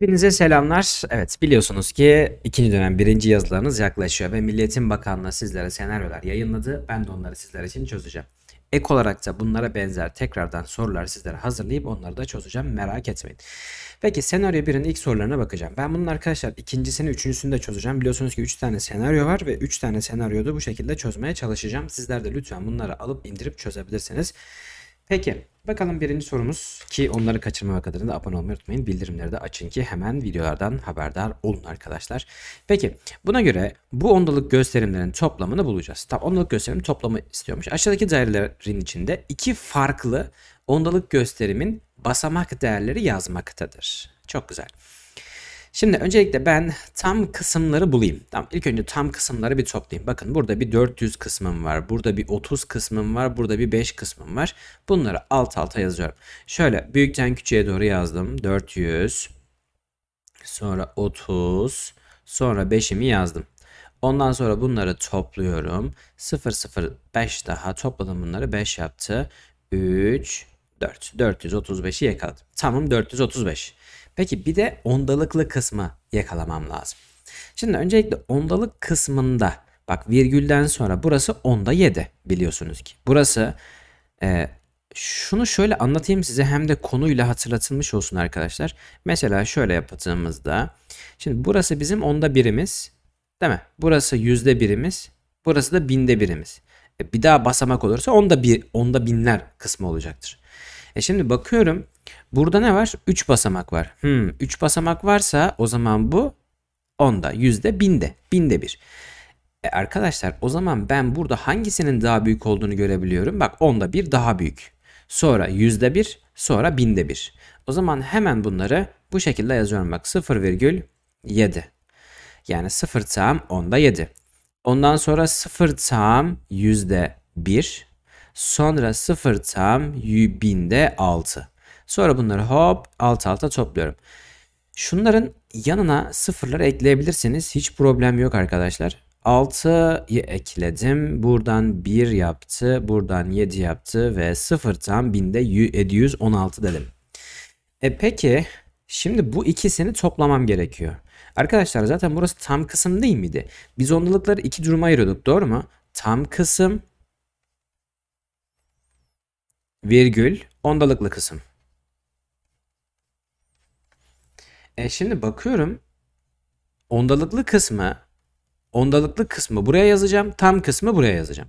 Hepinize selamlar. Evet biliyorsunuz ki ikinci dönem birinci yazılarınız yaklaşıyor ve Milliyetin Bakanlığı sizlere senaryolar yayınladı. Ben de onları sizler için çözeceğim. Ek olarak da bunlara benzer tekrardan sorular sizlere hazırlayıp onları da çözeceğim merak etmeyin. Peki senaryo 1'in ilk sorularına bakacağım. Ben bunun arkadaşlar ikincisini üçüncüsünü de çözeceğim. Biliyorsunuz ki 3 tane senaryo var ve 3 tane senaryoda bu şekilde çözmeye çalışacağım. Sizler de lütfen bunları alıp indirip çözebilirsiniz. Peki bakalım birinci sorumuz ki onları kaçırmamak adına da abone olmayı unutmayın. Bildirimleri de açın ki hemen videolardan haberdar olun arkadaşlar. Peki buna göre bu ondalık gösterimlerin toplamını bulacağız. Tam ondalık gösterim toplamı istiyormuş. Aşağıdaki değerlerin içinde iki farklı ondalık gösterimin basamak değerleri yazmaktadır. Çok güzel. Şimdi öncelikle ben tam kısımları bulayım. Tamam ilk önce tam kısımları bir toplayayım. Bakın burada bir 400 kısmım var. Burada bir 30 kısmım var. Burada bir 5 kısmım var. Bunları alt alta yazıyorum. Şöyle büyükten küçüğe doğru yazdım. 400 sonra 30 sonra 5'imi yazdım. Ondan sonra bunları topluyorum. 0 0 5 daha topladım bunları 5 yaptı. 3 4 435'i yakaladım. Tamam 435. Peki bir de ondalıklı kısmı yakalamam lazım. Şimdi öncelikle ondalık kısmında bak virgülden sonra burası onda 7 biliyorsunuz ki. Burası e, şunu şöyle anlatayım size hem de konuyla hatırlatılmış olsun arkadaşlar. Mesela şöyle yaptığımızda şimdi burası bizim onda birimiz değil mi? Burası yüzde birimiz burası da binde birimiz. E, bir daha basamak olursa onda bir onda binler kısmı olacaktır. E şimdi bakıyorum Burada ne var? 3 basamak var. Hmm, 3 basamak varsa o zaman bu 10'da, yüzde, binde, binde bir. E arkadaşlar o zaman ben burada hangisinin daha büyük olduğunu görebiliyorum. Bak onda bir daha büyük. Sonra yüzde bir, sonra binde bir. O zaman hemen bunları bu şekilde yazıyorum. Bak 0,7. Yani 0 tam onda 7. Ondan sonra 0 tam yüzde bir, Sonra 0 tam binde 6. Sonra bunları hop alt alta topluyorum. Şunların yanına sıfırları ekleyebilirseniz hiç problem yok arkadaşlar. 6'yı ekledim. Buradan 1 yaptı. Buradan 7 yaptı. Ve 0'dan 1000'de 716 dedim. E peki şimdi bu ikisini toplamam gerekiyor. Arkadaşlar zaten burası tam kısım değil miydi? Biz ondalıkları iki duruma ayırıyorduk doğru mu? Tam kısım virgül ondalıklı kısım. E şimdi bakıyorum. Ondalıklı kısmı ondalıklı kısmı buraya yazacağım. Tam kısmı buraya yazacağım.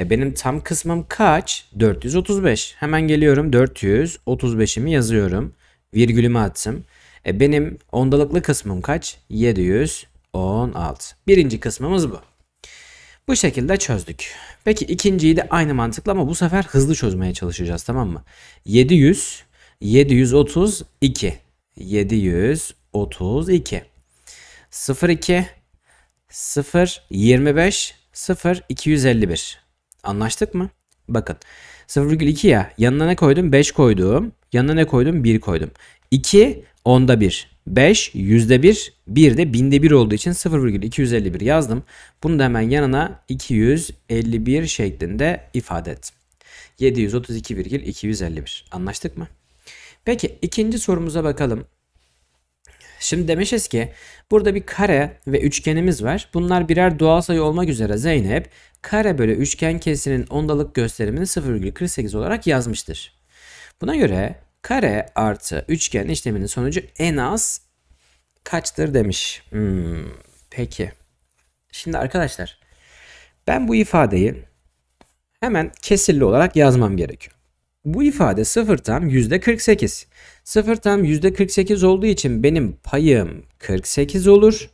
E benim tam kısmım kaç? 435. Hemen geliyorum 435'imi yazıyorum. Virgülümü attım. E benim ondalıklı kısmım kaç? 716. Birinci kısmımız bu. Bu şekilde çözdük. Peki ikinciyi de aynı mantıkla ama bu sefer hızlı çözmeye çalışacağız tamam mı? 700, 732. 732. 02 0 25 0 251. Anlaştık mı? Bakın 0,2 ya yanına ne koydum? 5 koydum. Yanına ne koydum? 1 koydum. 2 onda 1. 5 yüzde 1. 1 de binde 1 olduğu için 0,251 yazdım. Bunu da hemen yanına 251 şeklinde ifade ettim. 732,251. Anlaştık mı? Peki ikinci sorumuza bakalım. Şimdi demişiz ki burada bir kare ve üçgenimiz var. Bunlar birer doğal sayı olmak üzere Zeynep kare bölü üçgen kesinin ondalık gösterimini 0,48 olarak yazmıştır. Buna göre kare artı üçgen işleminin sonucu en az kaçtır demiş. Hmm, peki. Şimdi arkadaşlar ben bu ifadeyi hemen kesirli olarak yazmam gerekiyor. Bu ifade 0 tam yüzde %48. 0 tam yüzde %48 olduğu için benim payım 48 olur.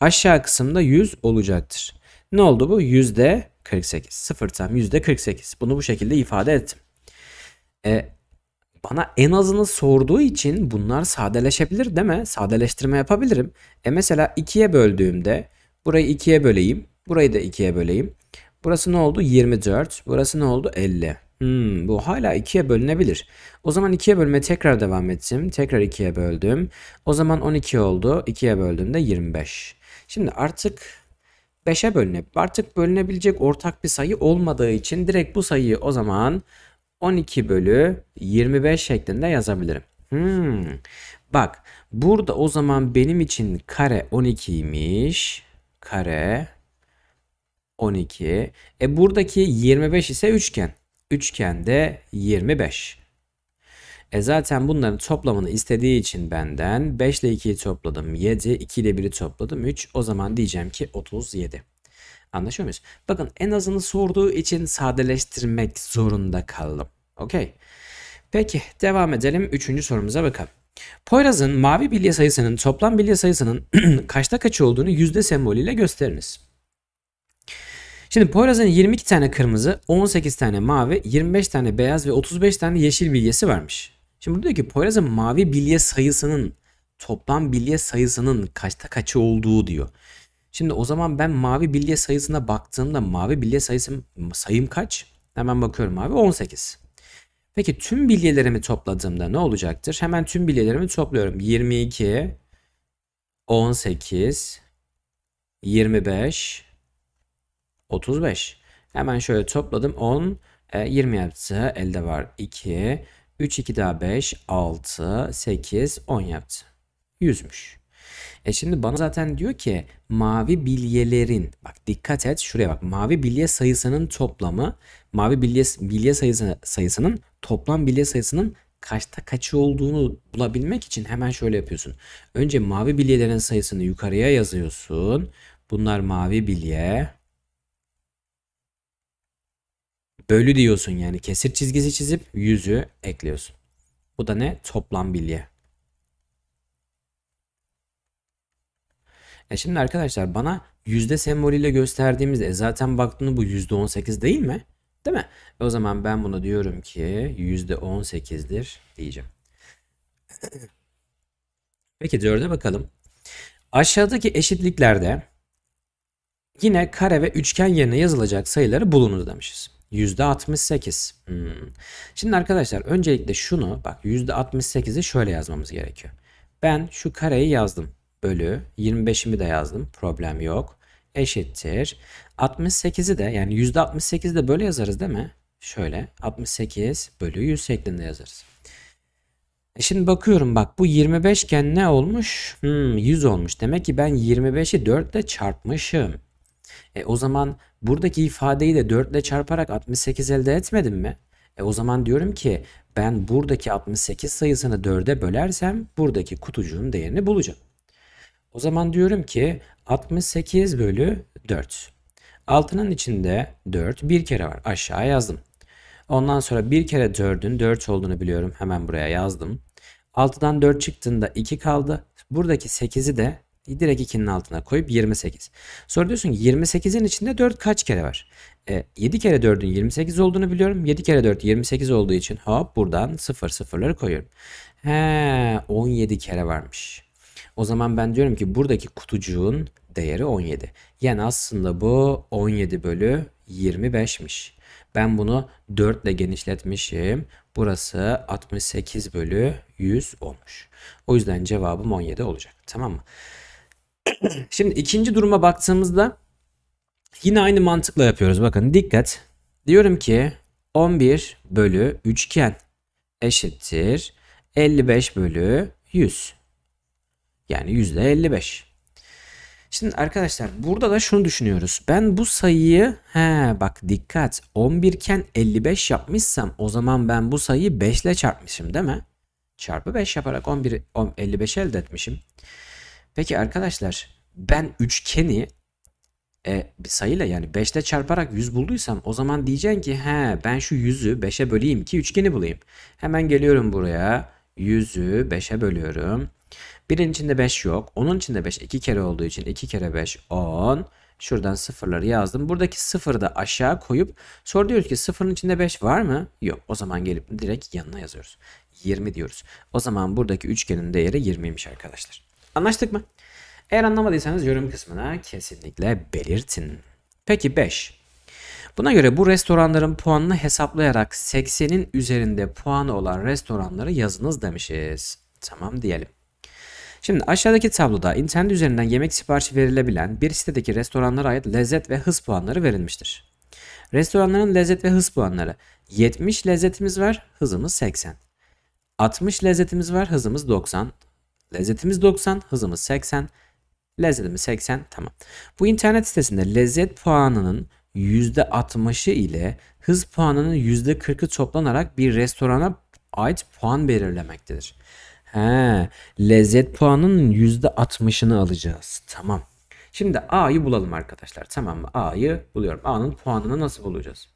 Aşağı kısımda 100 olacaktır. Ne oldu bu? Yüzde %48. 0 tam yüzde %48. Bunu bu şekilde ifade ettim. E, bana en azını sorduğu için bunlar sadeleşebilir değil mi? Sadeleştirme yapabilirim. E mesela 2'ye böldüğümde burayı 2'ye böleyim. Burayı da 2'ye böleyim. Burası ne oldu? 24. Burası ne oldu? 50. Hmm, bu hala ikiye bölünebilir. O zaman ikiye bölmeye tekrar devam ettim. Tekrar ikiye böldüm. O zaman 12 oldu. İkiye böldüğümde 25. Şimdi artık 5'e bölüne artık bölünebilecek ortak bir sayı olmadığı için direkt bu sayıyı o zaman 12 bölü 25 şeklinde yazabilirim. Hmm. Bak burada o zaman benim için kare 12'ymiş. Kare 12. E buradaki 25 ise üçgen üçgende 25. E zaten bunların toplamını istediği için benden 5 ile 2'yi topladım 7, 2 ile 1'i topladım 3. O zaman diyeceğim ki 37. Anlaşıyor muyuz? Bakın en azını sorduğu için sadeleştirmek zorunda kaldım. Okey. Peki devam edelim. Üçüncü sorumuza bakalım. Poyraz'ın mavi bilye sayısının toplam bilye sayısının kaçta kaçı olduğunu yüzde sembolüyle gösteriniz. Şimdi Poyraz'ın 22 tane kırmızı, 18 tane mavi, 25 tane beyaz ve 35 tane yeşil bilyesi varmış. Şimdi burada diyor ki Poyraz'ın mavi bilye sayısının toplam bilye sayısının kaçta kaçı olduğu diyor. Şimdi o zaman ben mavi bilye sayısına baktığımda mavi bilye sayısım sayım kaç? Hemen bakıyorum abi 18. Peki tüm bilyelerimi topladığımda ne olacaktır? Hemen tüm bilyelerimi topluyorum. 22, 18, 25, 35. Hemen şöyle topladım. 10, 20 e, yaptı. Elde var 2. 3, 2 daha 5, 6, 8, 10 yaptı. 100'müş. E şimdi bana zaten diyor ki mavi bilyelerin bak dikkat et şuraya bak mavi bilye sayısının toplamı mavi bilye, bilye sayısı, sayısının toplam bilye sayısının kaçta kaçı olduğunu bulabilmek için hemen şöyle yapıyorsun. Önce mavi bilyelerin sayısını yukarıya yazıyorsun. Bunlar mavi bilye. bölü diyorsun yani kesir çizgisi çizip yüzü ekliyorsun. Bu da ne? Toplam bilye. E şimdi arkadaşlar bana yüzde sembolüyle gösterdiğimizde e zaten baktığında bu yüzde 18 değil mi? Değil mi? E o zaman ben buna diyorum ki yüzde on sekizdir diyeceğim. Peki dörde bakalım. Aşağıdaki eşitliklerde yine kare ve üçgen yerine yazılacak sayıları bulunuz demişiz. %68. Hmm. Şimdi arkadaşlar öncelikle şunu bak %68'i şöyle yazmamız gerekiyor. Ben şu kareyi yazdım. Bölü 25'imi de yazdım. Problem yok. Eşittir. 68'i de yani %68'i de böyle yazarız değil mi? Şöyle 68 bölü 100 şeklinde yazarız. E şimdi bakıyorum bak bu 25 iken ne olmuş? Hmm, 100 olmuş. Demek ki ben 25'i 4 ile çarpmışım. E, o zaman buradaki ifadeyi de 4 ile çarparak 68 elde etmedim mi? E, o zaman diyorum ki ben buradaki 68 sayısını 4'e bölersem buradaki kutucuğun değerini bulacağım. O zaman diyorum ki 68 bölü 4. 6'nın içinde 4 bir kere var aşağı yazdım. Ondan sonra bir kere 4'ün 4 olduğunu biliyorum hemen buraya yazdım. 6'dan 4 çıktığında 2 kaldı. Buradaki 8'i de ee, direkt 2'nin altına koyup 28. Sonra diyorsun ki 28'in içinde 4 kaç kere var? E, ee, 7 kere 4'ün 28 olduğunu biliyorum. 7 kere 4 28 olduğu için hop buradan 0 sıfırları koyuyorum. He 17 kere varmış. O zaman ben diyorum ki buradaki kutucuğun değeri 17. Yani aslında bu 17 bölü 25'miş. Ben bunu 4 ile genişletmişim. Burası 68 bölü 100 olmuş. O yüzden cevabım 17 olacak. Tamam mı? Şimdi ikinci duruma baktığımızda yine aynı mantıkla yapıyoruz. Bakın dikkat. Diyorum ki 11 bölü üçgen eşittir 55 bölü 100. Yani yüzde %55. Şimdi arkadaşlar burada da şunu düşünüyoruz. Ben bu sayıyı he bak dikkat 11 iken 55 yapmışsam o zaman ben bu sayıyı 5 ile çarpmışım değil mi? Çarpı 5 yaparak 11 55 elde etmişim. Peki arkadaşlar ben üçgeni e, bir sayıyla yani 5'te çarparak 100 bulduysam o zaman diyeceksin ki he ben şu 100'ü 5'e böleyim ki üçgeni bulayım. Hemen geliyorum buraya 100'ü 5'e bölüyorum. Birin içinde 5 yok. Onun içinde 5 2 kere olduğu için 2 kere 5 10. Şuradan sıfırları yazdım. Buradaki sıfırı da aşağı koyup sonra diyoruz ki sıfırın içinde 5 var mı? Yok. O zaman gelip direkt yanına yazıyoruz. 20 diyoruz. O zaman buradaki üçgenin değeri 20'ymiş arkadaşlar. Anlaştık mı? Eğer anlamadıysanız yorum kısmına kesinlikle belirtin. Peki 5. Buna göre bu restoranların puanını hesaplayarak 80'in üzerinde puanı olan restoranları yazınız demişiz. Tamam diyelim. Şimdi aşağıdaki tabloda internet üzerinden yemek siparişi verilebilen bir sitedeki restoranlara ait lezzet ve hız puanları verilmiştir. Restoranların lezzet ve hız puanları 70 lezzetimiz var, hızımız 80. 60 lezzetimiz var, hızımız 90. Lezzetimiz 90, hızımız 80, lezzetimiz 80 tamam. Bu internet sitesinde lezzet puanının %60'ı ile hız puanının %40'ı toplanarak bir restorana ait puan belirlemektedir. He, lezzet puanının %60'ını alacağız. Tamam. Şimdi A'yı bulalım arkadaşlar. Tamam mı? A'yı buluyorum. A'nın puanını nasıl bulacağız?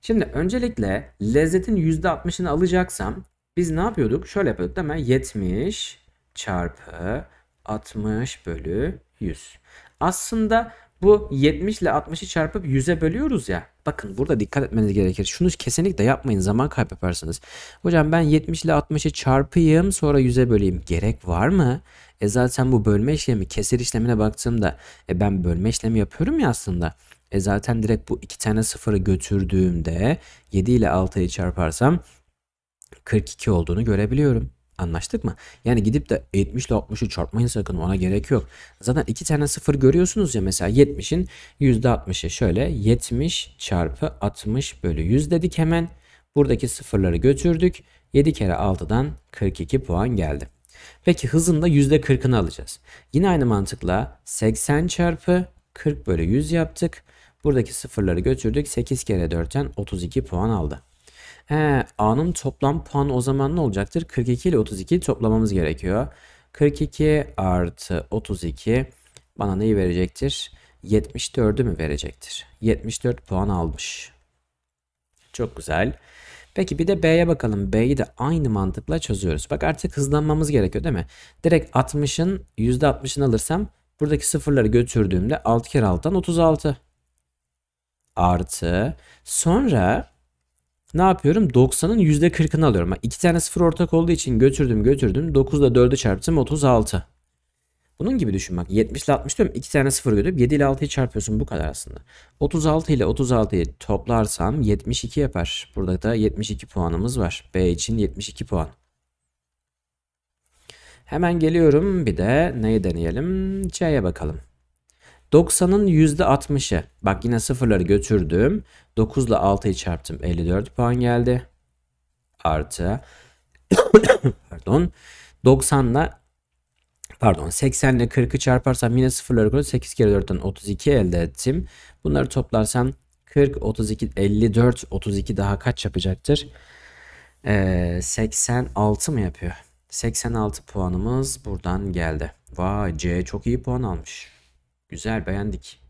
Şimdi öncelikle lezzetin %60'ını alacaksam biz ne yapıyorduk? Şöyle yapıyorduk değil mi? 70 çarpı 60 bölü 100. Aslında bu 70 ile 60'ı çarpıp 100'e bölüyoruz ya. Bakın burada dikkat etmeniz gerekir. Şunu kesinlikle yapmayın. Zaman kaybeparsınız. Hocam ben 70 ile 60'ı çarpayım sonra 100'e böleyim. Gerek var mı? E zaten bu bölme işlemi kesir işlemine baktığımda e ben bölme işlemi yapıyorum ya aslında. E zaten direkt bu iki tane sıfırı götürdüğümde 7 ile 6'yı çarparsam 42 olduğunu görebiliyorum. Anlaştık mı? Yani gidip de 70 ile 60'ı çarpmayın sakın ona gerek yok. Zaten iki tane sıfır görüyorsunuz ya mesela 70'in %60'ı şöyle 70 çarpı 60 bölü 100 dedik hemen. Buradaki sıfırları götürdük. 7 kere 6'dan 42 puan geldi. Peki hızın da %40'ını alacağız. Yine aynı mantıkla 80 çarpı 40 bölü 100 yaptık. Buradaki sıfırları götürdük. 8 kere 4'ten 32 puan aldı. He, A'nın toplam puanı o zaman ne olacaktır? 42 ile 32 toplamamız gerekiyor. 42 artı 32 bana neyi verecektir? 74'ü mü verecektir? 74 puan almış. Çok güzel. Peki bir de B'ye bakalım. B'yi de aynı mantıkla çözüyoruz. Bak artık hızlanmamız gerekiyor değil mi? Direkt 60'ın %60'ını alırsam buradaki sıfırları götürdüğümde 6 kere 6'dan 36 artı sonra ne yapıyorum? 90'ın %40'ını alıyorum. Bak, tane sıfır ortak olduğu için götürdüm götürdüm. 9 ile 4'ü çarptım 36. Bunun gibi düşün bak. 70 ile 60 diyorum. 2 tane sıfır götürüp 7 ile 6'yı çarpıyorsun. Bu kadar aslında. 36 ile 36'yı toplarsam 72 yapar. Burada da 72 puanımız var. B için 72 puan. Hemen geliyorum. Bir de neyi deneyelim? C'ye bakalım. 90'ın %60'ı. Bak yine sıfırları götürdüm. 9 ile 6'yı çarptım. 54 puan geldi. Artı pardon 90 ile pardon 80 ile 40'ı çarparsam yine sıfırları koyup 8 kere 4'ten 32 elde ettim. Bunları toplarsam 40, 32, 54, 32 daha kaç yapacaktır? Ee, 86 mı yapıyor? 86 puanımız buradan geldi. Vay C çok iyi puan almış. Güzel beğendik.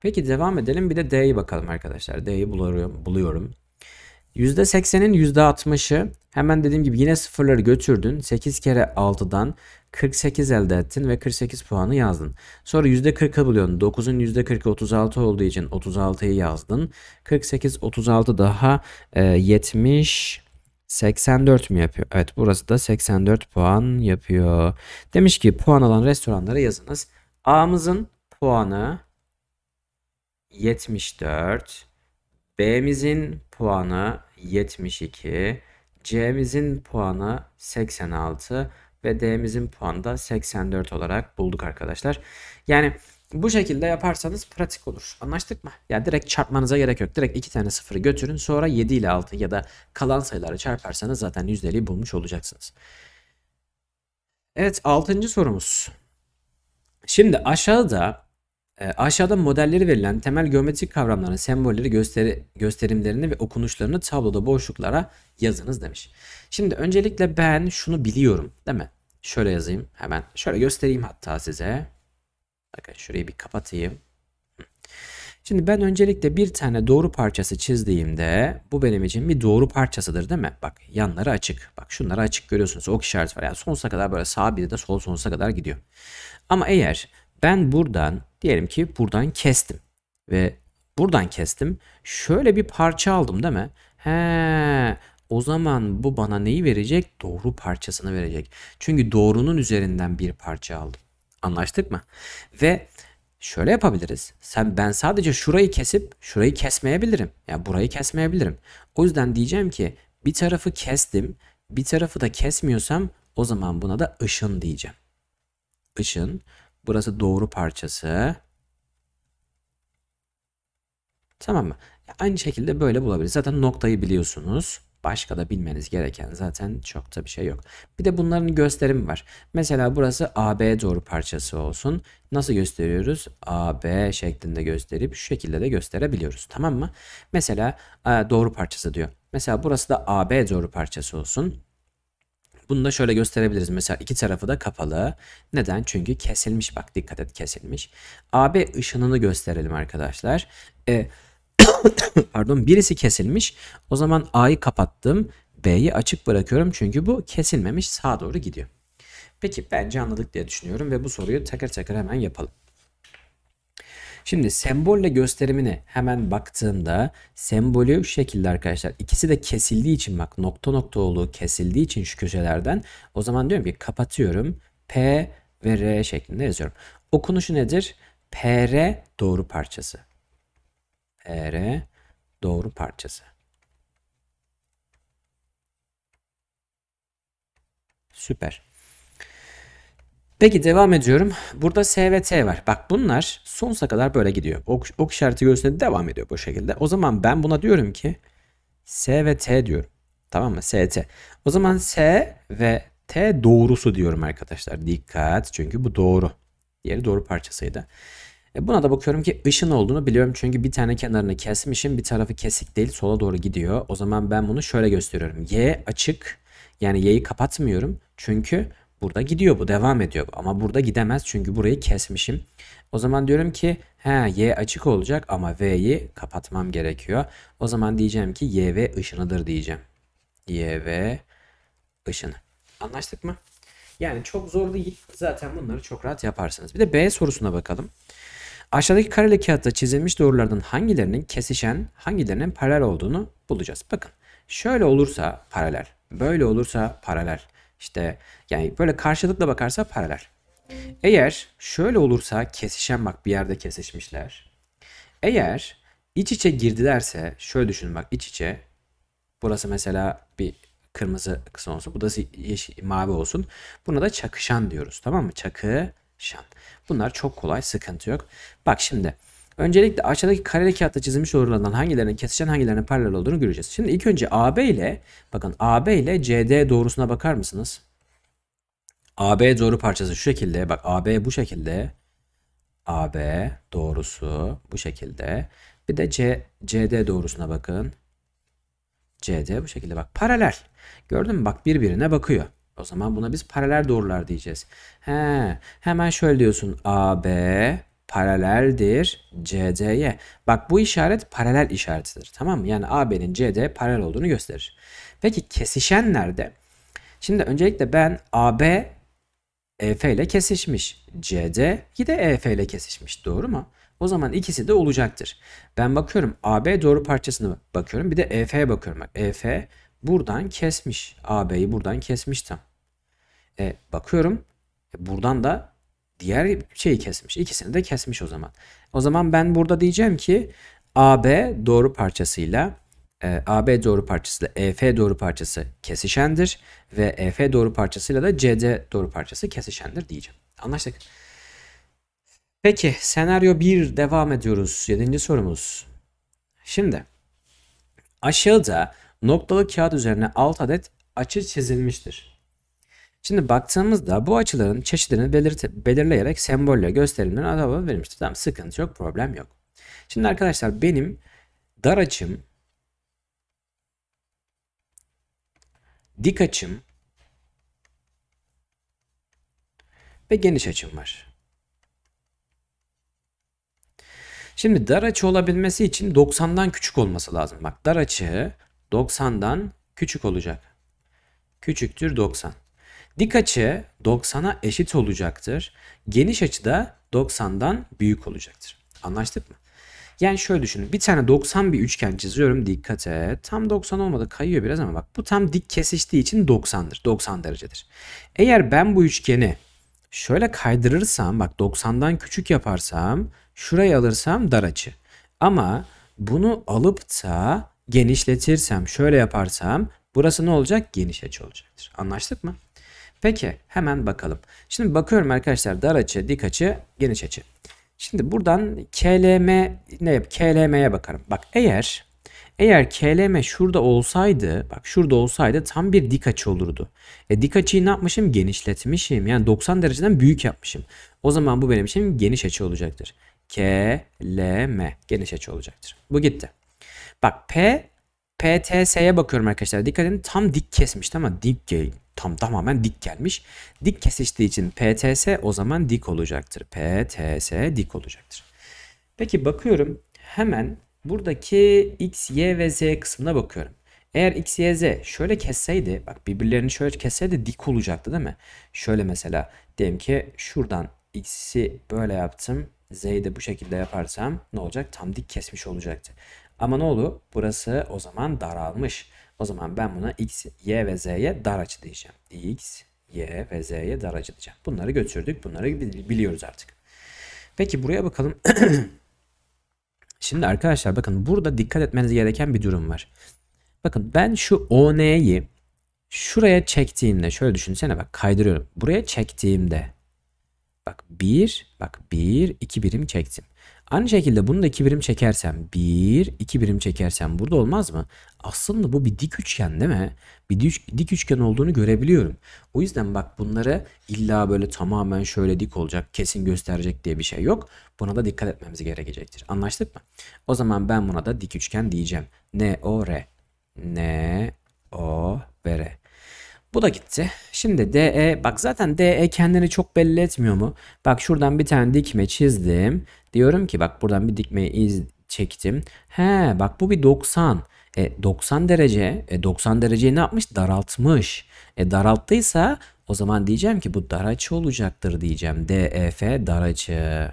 Peki devam edelim bir de D'yi bakalım arkadaşlar. D'yi buluyorum. %80'in %60'ı hemen dediğim gibi yine sıfırları götürdün. 8 kere 6'dan 48 elde ettin ve 48 puanı yazdın. Sonra %40'ı buluyorsun. 9'un %40'ı 36 olduğu için 36'yı yazdın. 48, 36 daha e, 70, 84 mi yapıyor? Evet burası da 84 puan yapıyor. Demiş ki puan alan restoranlara yazınız. A'mızın puanı 74. B'mizin puanı 72. C'mizin puanı 86 ve D'mizin puanı da 84 olarak bulduk arkadaşlar. Yani bu şekilde yaparsanız pratik olur. Anlaştık mı? Ya yani direkt çarpmanıza gerek yok. Direkt iki tane sıfırı götürün. Sonra 7 ile 6 ya da kalan sayıları çarparsanız zaten %50'yi bulmuş olacaksınız. Evet 6. sorumuz. Şimdi aşağıda e, aşağıda modelleri verilen temel geometrik kavramların sembolleri gösteri, gösterimlerini ve okunuşlarını tabloda boşluklara yazınız demiş. Şimdi öncelikle ben şunu biliyorum değil mi? Şöyle yazayım hemen. Şöyle göstereyim hatta size. Bakın şurayı bir kapatayım. Şimdi ben öncelikle bir tane doğru parçası çizdiğimde bu benim için bir doğru parçasıdır değil mi? Bak yanları açık. Bak şunları açık görüyorsunuz. Ok işareti var. Yani sonsuza kadar böyle sağ bir de sol sonsuza kadar gidiyor. Ama eğer ben buradan diyelim ki buradan kestim ve buradan kestim. Şöyle bir parça aldım değil mi? He, o zaman bu bana neyi verecek? Doğru parçasını verecek. Çünkü doğrunun üzerinden bir parça aldım. Anlaştık mı? Ve şöyle yapabiliriz. Sen ben sadece şurayı kesip şurayı kesmeyebilirim. Ya yani burayı kesmeyebilirim. O yüzden diyeceğim ki bir tarafı kestim, bir tarafı da kesmiyorsam o zaman buna da ışın diyeceğim ışın. Burası doğru parçası. Tamam mı? Aynı şekilde böyle bulabiliriz. Zaten noktayı biliyorsunuz. Başka da bilmeniz gereken zaten çok da bir şey yok. Bir de bunların gösterimi var. Mesela burası AB doğru parçası olsun. Nasıl gösteriyoruz? AB şeklinde gösterip şu şekilde de gösterebiliyoruz. Tamam mı? Mesela e, doğru parçası diyor. Mesela burası da AB doğru parçası olsun. Bunu da şöyle gösterebiliriz. Mesela iki tarafı da kapalı. Neden? Çünkü kesilmiş. Bak dikkat et kesilmiş. AB ışınını gösterelim arkadaşlar. E, pardon birisi kesilmiş. O zaman A'yı kapattım. B'yi açık bırakıyorum çünkü bu kesilmemiş sağa doğru gidiyor. Peki bence anladık diye düşünüyorum ve bu soruyu tekrar tekrar hemen yapalım. Şimdi sembolle gösterimine hemen baktığımda sembolü şu şekilde arkadaşlar. İkisi de kesildiği için bak nokta nokta olduğu kesildiği için şu köşelerden o zaman diyorum ki kapatıyorum. P ve R şeklinde yazıyorum. Okunuşu nedir? PR doğru parçası. PR doğru parçası. Süper. Peki devam ediyorum. Burada S ve T var. Bak bunlar sonsuza kadar böyle gidiyor. Ok, ok işareti gösterdi devam ediyor bu şekilde. O zaman ben buna diyorum ki S ve T diyorum. Tamam mı? S, T. O zaman S ve T doğrusu diyorum arkadaşlar. Dikkat çünkü bu doğru. Diğeri doğru parçasıydı. E buna da bakıyorum ki ışın olduğunu biliyorum. Çünkü bir tane kenarını kesmişim. Bir tarafı kesik değil sola doğru gidiyor. O zaman ben bunu şöyle gösteriyorum. Y açık. Yani Y'yi kapatmıyorum. Çünkü Burada gidiyor bu devam ediyor bu. ama burada gidemez çünkü burayı kesmişim. O zaman diyorum ki he y açık olacak ama v'yi kapatmam gerekiyor. O zaman diyeceğim ki YV ışınıdır diyeceğim. YV ışını. Anlaştık mı? Yani çok zor değil. Zaten bunları çok rahat yaparsınız. Bir de B sorusuna bakalım. Aşağıdaki kareli kağıtta çizilmiş doğrulardan hangilerinin kesişen, hangilerinin paralel olduğunu bulacağız. Bakın şöyle olursa paralel, böyle olursa paralel, işte yani böyle karşılıkla bakarsa paralel. Eğer şöyle olursa kesişen bak bir yerde kesişmişler. Eğer iç içe girdilerse şöyle düşün bak iç içe burası mesela bir kırmızı kısım olsun. Bu da yeşil, mavi olsun. Buna da çakışan diyoruz. Tamam mı? Çakışan. Bunlar çok kolay. Sıkıntı yok. Bak şimdi Öncelikle aşağıdaki kareli kağıtta çizilmiş doğrulardan hangilerinin kesişen hangilerine paralel olduğunu göreceğiz. Şimdi ilk önce AB ile bakın AB ile CD doğrusuna bakar mısınız? AB doğru parçası şu şekilde. Bak AB bu şekilde. AB doğrusu bu şekilde. Bir de C, CD doğrusuna bakın. CD bu şekilde bak. Paralel. Gördün mü? Bak birbirine bakıyor. O zaman buna biz paralel doğrular diyeceğiz. He, hemen şöyle diyorsun. AB paraleldir CD'ye. Bak bu işaret paralel işaretidir. Tamam mı? Yani AB'nin CD paralel olduğunu gösterir. Peki kesişen nerede? Şimdi öncelikle ben AB EF ile kesişmiş. CD de EF ile kesişmiş. Doğru mu? O zaman ikisi de olacaktır. Ben bakıyorum AB doğru parçasına bakıyorum. Bir de EF'ye bakıyorum. Bak EF buradan kesmiş. AB'yi buradan kesmiş tam. E, bakıyorum. E, buradan da diğer şeyi kesmiş. İkisini de kesmiş o zaman. O zaman ben burada diyeceğim ki AB doğru parçasıyla e, AB doğru parçasıyla EF doğru parçası kesişendir ve EF doğru parçasıyla da CD doğru parçası kesişendir diyeceğim. Anlaştık. Peki senaryo 1 devam ediyoruz. 7. sorumuz. Şimdi aşağıda noktalı kağıt üzerine 6 adet açı çizilmiştir. Şimdi baktığımızda bu açıların çeşidini belirleyerek sembolle gösterimlerin adabı verilmiştir. Tamam sıkıntı yok problem yok. Şimdi arkadaşlar benim dar açım dik açım ve geniş açım var. Şimdi dar açı olabilmesi için 90'dan küçük olması lazım. Bak dar açı 90'dan küçük olacak. Küçüktür 90. Dik açı 90'a eşit olacaktır. Geniş açı da 90'dan büyük olacaktır. Anlaştık mı? Yani şöyle düşünün. Bir tane 90 bir üçgen çiziyorum. Dikkat et. Tam 90 olmadı. Kayıyor biraz ama bak bu tam dik kesiştiği için 90'dır. 90 derecedir. Eğer ben bu üçgeni şöyle kaydırırsam bak 90'dan küçük yaparsam şurayı alırsam dar açı. Ama bunu alıp da genişletirsem şöyle yaparsam burası ne olacak? Geniş açı olacaktır. Anlaştık mı? Peki hemen bakalım. Şimdi bakıyorum arkadaşlar dar açı, dik açı, geniş açı. Şimdi buradan KLM ne yap KLM'ye bakarım. Bak eğer eğer KLM şurada olsaydı, bak şurada olsaydı tam bir dik açı olurdu. E dik açıyı ne yapmışım? Genişletmişim. Yani 90 dereceden büyük yapmışım. O zaman bu benim için geniş açı olacaktır. KLM geniş açı olacaktır. Bu gitti. Bak P PTS'ye bakıyorum arkadaşlar. Dikkat edin tam dik kesmişti ama dik değil. Tam tamamen dik gelmiş. Dik kesiştiği için PTS o zaman dik olacaktır. PTS dik olacaktır. Peki bakıyorum hemen buradaki X, Y ve Z kısmına bakıyorum. Eğer X, Y, Z şöyle kesseydi bak birbirlerini şöyle kesseydi dik olacaktı değil mi? Şöyle mesela diyelim ki şuradan X'i böyle yaptım. Z'yi de bu şekilde yaparsam ne olacak? Tam dik kesmiş olacaktı. Ama ne oldu? Burası o zaman daralmış. O zaman ben buna x, y ve z'ye dar açı diyeceğim. x, y ve z'ye dar açı diyeceğim. Bunları götürdük. Bunları biliyoruz artık. Peki buraya bakalım. Şimdi arkadaşlar bakın burada dikkat etmeniz gereken bir durum var. Bakın ben şu ON'yi şuraya çektiğimde şöyle düşünsene bak kaydırıyorum. Buraya çektiğimde bak 1 bak 1 2 birim çektim. Aynı şekilde bunu da 2 birim çekersem 1, 2 birim çekersem burada olmaz mı? Aslında bu bir dik üçgen değil mi? Bir dik, dik üçgen olduğunu görebiliyorum. O yüzden bak bunlara illa böyle tamamen şöyle dik olacak, kesin gösterecek diye bir şey yok. Buna da dikkat etmemiz gerekecektir. Anlaştık mı? O zaman ben buna da dik üçgen diyeceğim. N, O, R. N, O, ve R. Bu da gitti. Şimdi DE e, bak zaten DE e kendini çok belli etmiyor mu? Bak şuradan bir tane dikme çizdim. Diyorum ki bak buradan bir dikme iz çektim. He bak bu bir 90. E, 90 derece, e, 90 dereceyi ne yapmış? Daraltmış. E, daralttıysa o zaman diyeceğim ki bu dar açı olacaktır diyeceğim. DEF dar açı.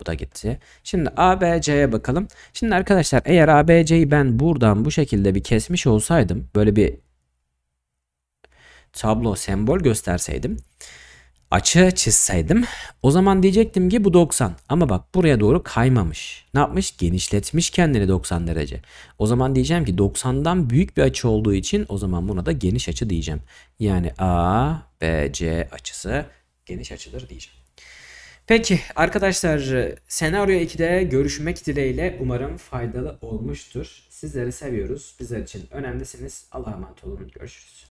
Bu da gitti. Şimdi ABC'ye bakalım. Şimdi arkadaşlar eğer ABC'yi ben buradan bu şekilde bir kesmiş olsaydım böyle bir tablo sembol gösterseydim açı çizseydim o zaman diyecektim ki bu 90 ama bak buraya doğru kaymamış. Ne yapmış? Genişletmiş kendini 90 derece. O zaman diyeceğim ki 90'dan büyük bir açı olduğu için o zaman buna da geniş açı diyeceğim. Yani A, B, C açısı geniş açıdır diyeceğim. Peki arkadaşlar senaryo 2'de görüşmek dileğiyle umarım faydalı olmuştur. Sizleri seviyoruz. Bizler için önemlisiniz. Allah'a emanet olun. Görüşürüz.